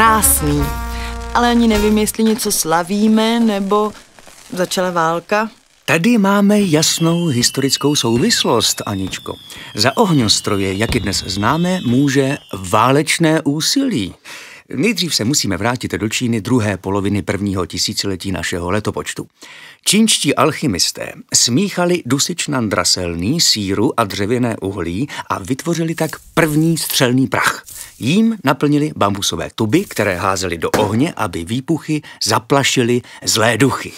krásný. Ale ani nevím, jestli něco slavíme, nebo začala válka. Tady máme jasnou historickou souvislost, Aničko. Za ohňostroje, jak ji dnes známe, může válečné úsilí. Nejdřív se musíme vrátit do Číny druhé poloviny prvního tisíciletí našeho letopočtu. Čínští alchymisté smíchali dusičnan draselný, síru a dřevěné uhlí a vytvořili tak první střelný prach. Jím naplnili bambusové tuby, které házeli do ohně, aby výpuchy zaplašily zlé duchy.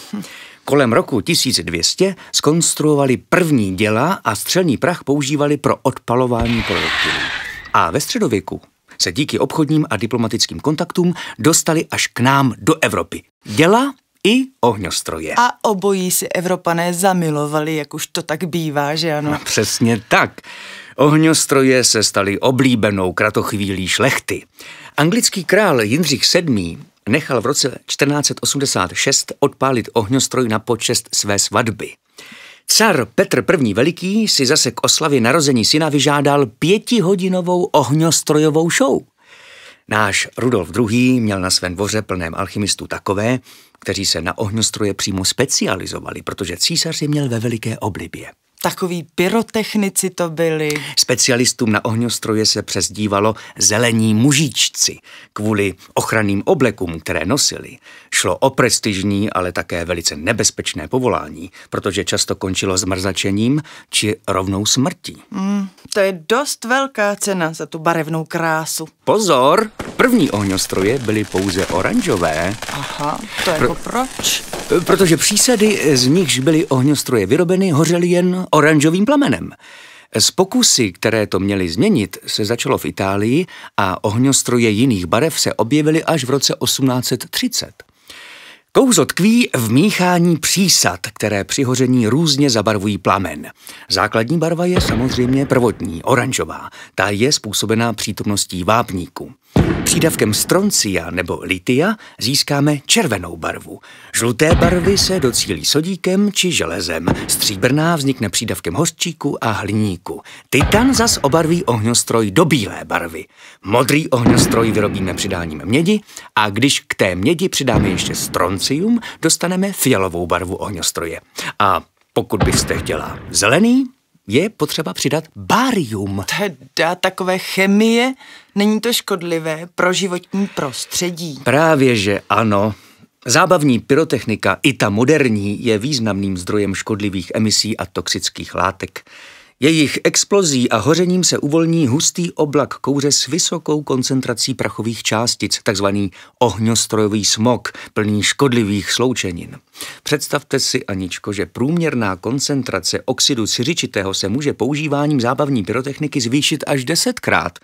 Kolem roku 1200 skonstruovali první děla a střelný prach používali pro odpalování projektilů. A ve středověku se díky obchodním a diplomatickým kontaktům dostali až k nám do Evropy. Děla i ohňostroje. A obojí si Evropané zamilovali, jak už to tak bývá, že ano? No, přesně tak. Ohňostroje se staly oblíbenou kratochvílí šlechty. Anglický král Jindřich VII nechal v roce 1486 odpálit ohňostroj na počest své svatby. Car Petr I. Veliký si zase k oslavě narození syna vyžádal pětihodinovou ohňostrojovou show. Náš Rudolf II. měl na svém dvoře plném alchymistů takové, kteří se na ohňostroje přímo specializovali, protože císař je měl ve veliké oblibě takový pyrotechnici to byli. Specialistům na ohňostroje se přezdívalo zelení mužičci kvůli ochranným oblekům, které nosili. Šlo o prestižní, ale také velice nebezpečné povolání, protože často končilo zmrzačením či rovnou smrtí. Mm, to je dost velká cena za tu barevnou krásu. Pozor! První ohňostroje byly pouze oranžové. Aha, to je Pro, jako proč? Protože přísady, z nichž byly ohňostroje vyrobeny, hořely jen oranžovým plamenem. Z pokusy, které to měly změnit, se začalo v Itálii a ohňostroje jiných barev se objevily až v roce 1830. Kouzlo tkví v míchání přísad, které při hoření různě zabarvují plamen. Základní barva je samozřejmě prvotní, oranžová. Ta je způsobená přítomností vápníku. Přídavkem stroncia nebo litia získáme červenou barvu. Žluté barvy se docílí sodíkem či železem. Stříbrná vznikne přídavkem hořčíku a hliníku. Titan zas obarví ohňostroj do bílé barvy. Modrý ohňostroj vyrobíme přidáním mědi a když k té mědi přidáme ještě stroncium, dostaneme fialovou barvu ohňostroje. A pokud byste chtěla zelený, je potřeba přidat barium. Teda takové chemie, není to škodlivé pro životní prostředí. Právě že ano. Zábavní pyrotechnika, i ta moderní, je významným zdrojem škodlivých emisí a toxických látek. Jejich explozí a hořením se uvolní hustý oblak kouře s vysokou koncentrací prachových částic, takzvaný ohňostrojový smog, plný škodlivých sloučenin. Představte si, Aničko, že průměrná koncentrace oxidu siřičitého se může používáním zábavní pyrotechniky zvýšit až desetkrát,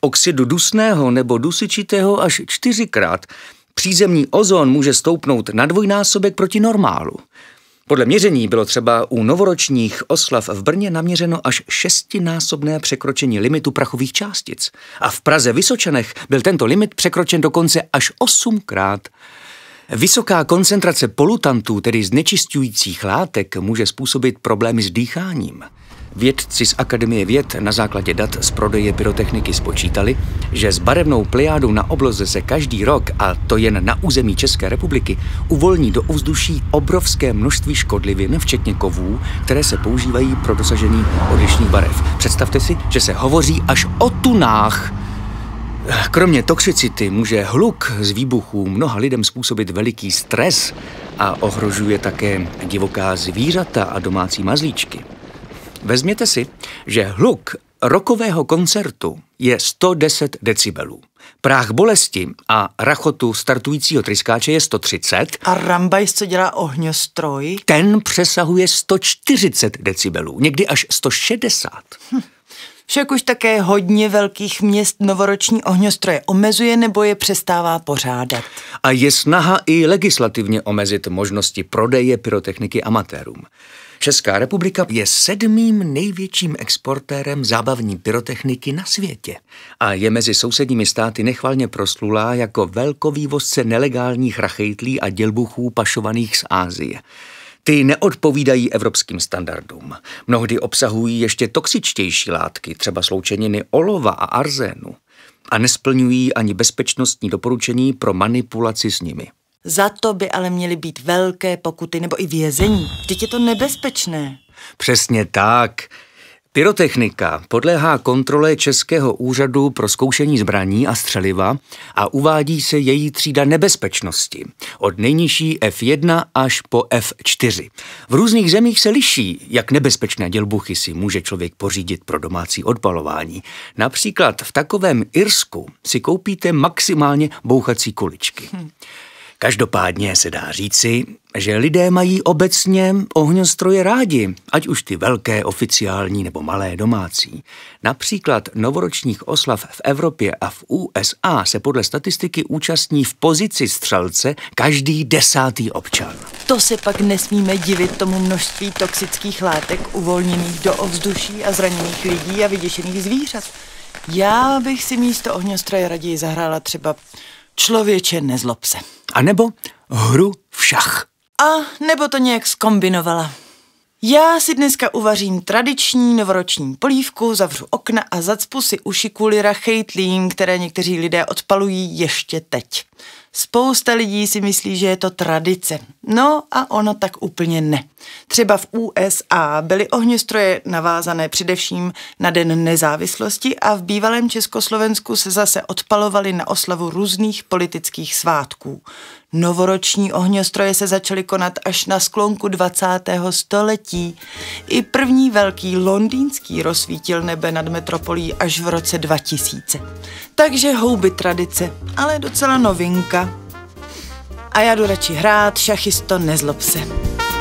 oxidu dusného nebo dusičitého až čtyřikrát, přízemní ozon může stoupnout na dvojnásobek proti normálu. Podle měření bylo třeba u novoročních oslav v Brně naměřeno až šestinásobné překročení limitu prachových částic. A v Praze Vysočanech byl tento limit překročen dokonce až osmkrát. Vysoká koncentrace polutantů, tedy znečistujících látek, může způsobit problémy s dýcháním. Vědci z Akademie věd na základě dat z prodeje pyrotechniky spočítali, že s barevnou plejádou na obloze se každý rok, a to jen na území České republiky, uvolní do ovzduší obrovské množství škodlivin, včetně kovů, které se používají pro dosažení odlišných barev. Představte si, že se hovoří až o tunách. Kromě toxicity může hluk z výbuchů mnoha lidem způsobit veliký stres a ohrožuje také divoká zvířata a domácí mazlíčky. Vezměte si, že hluk rokového koncertu je 110 decibelů. Práh bolesti a rachotu startujícího tryskáče je 130. A rambajs, co dělá ohňostroj? Ten přesahuje 140 decibelů, někdy až 160. Hm. Však už také hodně velkých měst novoroční ohňostroje omezuje nebo je přestává pořádat. A je snaha i legislativně omezit možnosti prodeje pyrotechniky amatérům. Česká republika je sedmým největším exportérem zábavní pyrotechniky na světě a je mezi sousedními státy nechvalně proslulá jako velkovývozce nelegálních rachejtlí a dělbuchů pašovaných z Ázie. Ty neodpovídají evropským standardům. Mnohdy obsahují ještě toxičtější látky, třeba sloučeniny olova a arzénu, a nesplňují ani bezpečnostní doporučení pro manipulaci s nimi. Za to by ale měly být velké pokuty nebo i vězení. Vždyť je to nebezpečné. Přesně tak. Pyrotechnika podléhá kontrole Českého úřadu pro zkoušení zbraní a střeliva a uvádí se její třída nebezpečnosti od nejnižší F1 až po F4. V různých zemích se liší, jak nebezpečné dělbuchy si může člověk pořídit pro domácí odpalování. Například v takovém Irsku si koupíte maximálně bouchací kuličky. Hm. Každopádně se dá říci, že lidé mají obecně ohňostroje rádi, ať už ty velké, oficiální nebo malé domácí. Například novoročních oslav v Evropě a v USA se podle statistiky účastní v pozici střelce každý desátý občan. To se pak nesmíme divit tomu množství toxických látek uvolněných do ovzduší a zraněných lidí a vyděšených zvířat. Já bych si místo ohňostroje raději zahrála třeba Člověče, nezlob se. A nebo hru v šach. A nebo to nějak skombinovala. Já si dneska uvařím tradiční novoroční polívku, zavřu okna a zacpu si uši kvůli rachejtlím, které někteří lidé odpalují ještě teď. Spousta lidí si myslí, že je to tradice. No a ono tak úplně ne. Třeba v USA byly ohňostroje navázané především na Den nezávislosti a v bývalém Československu se zase odpalovaly na oslavu různých politických svátků. Novoroční ohňostroje se začaly konat až na sklonku 20. století. I první velký londýnský rozsvítil nebe nad metropolí až v roce 2000. Takže houby tradice, ale docela novinka a já jdu radši hrát, šachisto, nezlob se.